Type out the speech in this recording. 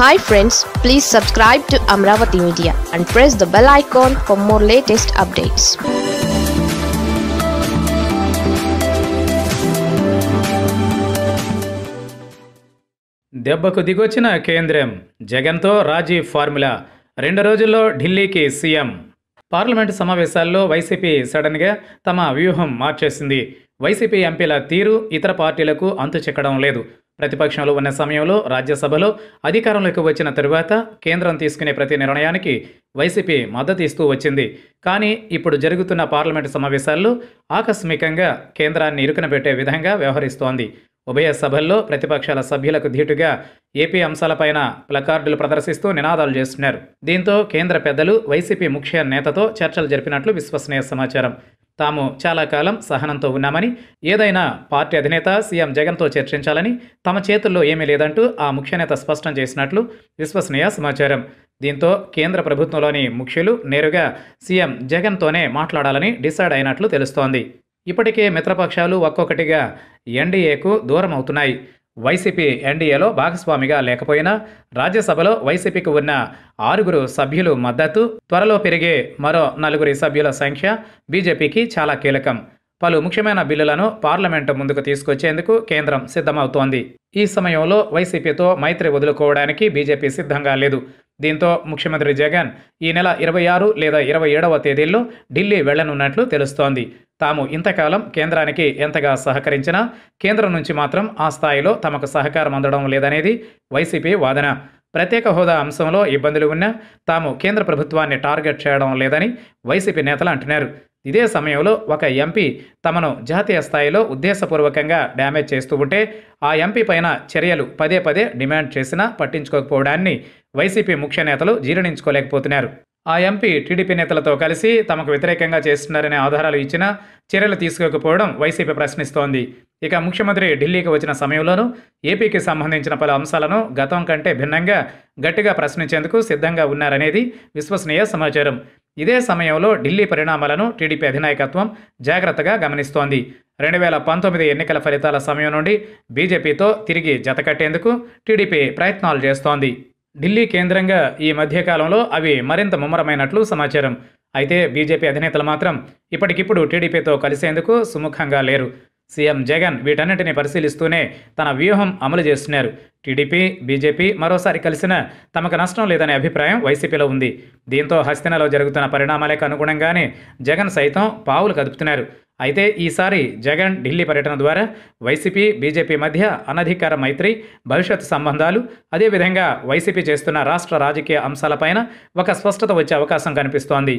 hi friends please subscribe to Amaravati media and press the bell icon for more latest updates దెబ్బకు దిగొచ్చిన కేంద్రం జగన్తో రాజీ formula రెండు రోజుల్లో ఢిల్లీకి సీఎం పార్లమెంటు సమావేశాల్లో వైసీపీ సడన్గా తమ వ్యూహం మార్చేసింది వైసీపీ ఎంపీల తీరు ఇతర పార్టీలకు అంతు చెక్కడం లేదు ప్రతిపక్షంలో ఉన్న సమయంలో రాజ్యసభలో అధికారంలోకి వచ్చిన తరువాత కేంద్రం తీసుకునే ప్రతి నిర్ణయానికి వైసీపీ మద్దతు ఇస్తూ వచ్చింది కానీ ఇప్పుడు జరుగుతున్న పార్లమెంటు సమావేశాల్లో ఆకస్మికంగా కేంద్రాన్ని ఇరుకనబెట్టే విధంగా వ్యవహరిస్తోంది ఉభయ సభల్లో ప్రతిపక్షాల సభ్యులకు ధీటుగా ఏపీ అంశాలపైన ప్లకార్డులు ప్రదర్శిస్తూ నినాదాలు చేస్తున్నారు దీంతో కేంద్ర పెద్దలు వైసీపీ ముఖ్య నేతతో చర్చలు జరిపినట్లు విశ్వసనీయ సమాచారం తాము చాలా కాలం సహనంతో ఉన్నామని ఏదైనా పార్టీ అధినేత సీఎం జగన్తో చర్చించాలని తమ చేతుల్లో ఏమీ లేదంటూ ఆ ముఖ్యనేత స్పష్టం చేసినట్లు విశ్వసనీయ సమాచారం దీంతో కేంద్ర ప్రభుత్వంలోని ముఖ్యులు నేరుగా సీఎం జగన్తోనే మాట్లాడాలని డిసైడ్ అయినట్లు తెలుస్తోంది ఇప్పటికే మిత్రపక్షాలు ఒక్కొక్కటిగా ఎన్డీఏకు దూరం అవుతున్నాయి వైసీపీ ఎన్డీఏలో భాగస్వామిగా లేకపోయినా రాజ్యసభలో వైసీపీకి ఉన్న ఆరుగురు సభ్యులు మద్దతు త్వరలో పెరిగే మరో నలుగురి సభ్యుల సంఖ్య బీజేపీకి చాలా కీలకం పలు ముఖ్యమైన బిల్లులను పార్లమెంటు ముందుకు తీసుకొచ్చేందుకు కేంద్రం సిద్ధమవుతోంది ఈ సమయంలో వైసీపీతో మైత్రి వదులుకోవడానికి బీజేపీ సిద్ధంగా లేదు దీంతో ముఖ్యమంత్రి జగన్ ఈ నెల ఇరవై ఆరు లేదా ఇరవై ఏడవ తేదీల్లో ఢిల్లీ వెళ్లనున్నట్లు తెలుస్తోంది తాము ఇంతకాలం కేంద్రానికి ఎంతగా సహకరించినా కేంద్రం నుంచి మాత్రం ఆ స్థాయిలో తమకు సహకారం అందడం లేదనేది వైసీపీ వాదన ప్రత్యేక హోదా అంశంలో ఇబ్బందులు ఉన్నా తాము కేంద్ర ప్రభుత్వాన్ని టార్గెట్ చేయడం లేదని వైసీపీ నేతలు అంటున్నారు ఇదే సమయంలో ఒక ఎంపీ తమను జాతీయ స్థాయిలో ఉద్దేశపూర్వకంగా డ్యామేజ్ చేస్తూ ఉంటే ఆ ఎంపీ పైన చర్యలు పదే పదే డిమాండ్ చేసినా పట్టించుకోకపోవడాన్ని వైసీపీ ముఖ్య నేతలు జీర్ణించుకోలేకపోతున్నారు ఆ ఎంపీ టీడీపీ నేతలతో కలిసి తమకు వ్యతిరేకంగా చేస్తున్నారనే ఆధారాలు ఇచ్చినా చర్యలు తీసుకోకపోవడం వైసీపీ ప్రశ్నిస్తోంది ఇక ముఖ్యమంత్రి ఢిల్లీకి వచ్చిన సమయంలోనూ ఏపీకి సంబంధించిన పలు అంశాలను గతం కంటే భిన్నంగా గట్టిగా ప్రశ్నించేందుకు సిద్ధంగా ఉన్నారనేది విశ్వసనీయ సమాచారం ఇదే సమయంలో ఢిల్లీ పరిణామాలను టీడీపీ అధినాయకత్వం జాగ్రత్తగా గమనిస్తోంది రెండు వేల పంతొమ్మిది ఎన్నికల ఫలితాల సమయం నుండి బీజేపీతో తిరిగి జతకట్టేందుకు టీడీపీ ప్రయత్నాలు చేస్తోంది ఢిల్లీ కేంద్రంగా ఈ మధ్యకాలంలో అవి మరింత ముమ్మరమైనట్లు సమాచారం అయితే బీజేపీ అధినేతలు మాత్రం ఇప్పటికిప్పుడు టీడీపీతో కలిసేందుకు సుముఖంగా లేరు సీఎం జగన్ వీటన్నిటిని పరిశీలిస్తూనే తన వ్యూహం అమలు చేస్తున్నారు టీడీపీ బీజేపీ మరోసారి కలిసిన తమకు నష్టం లేదనే అభిప్రాయం వైసీపీలో ఉంది దీంతో హస్తినలో జరుగుతున్న పరిణామాలకు అనుగుణంగానే జగన్ సైతం పావులు కదుపుతున్నారు అయితే ఈసారి జగన్ ఢిల్లీ పర్యటన ద్వారా వైసీపీ బీజేపీ మధ్య అనధికార మైత్రి భవిష్యత్ సంబంధాలు అదేవిధంగా వైసీపీ చేస్తున్న రాష్ట్ర రాజకీయ అంశాలపైన ఒక స్పష్టత వచ్చే అవకాశం కనిపిస్తోంది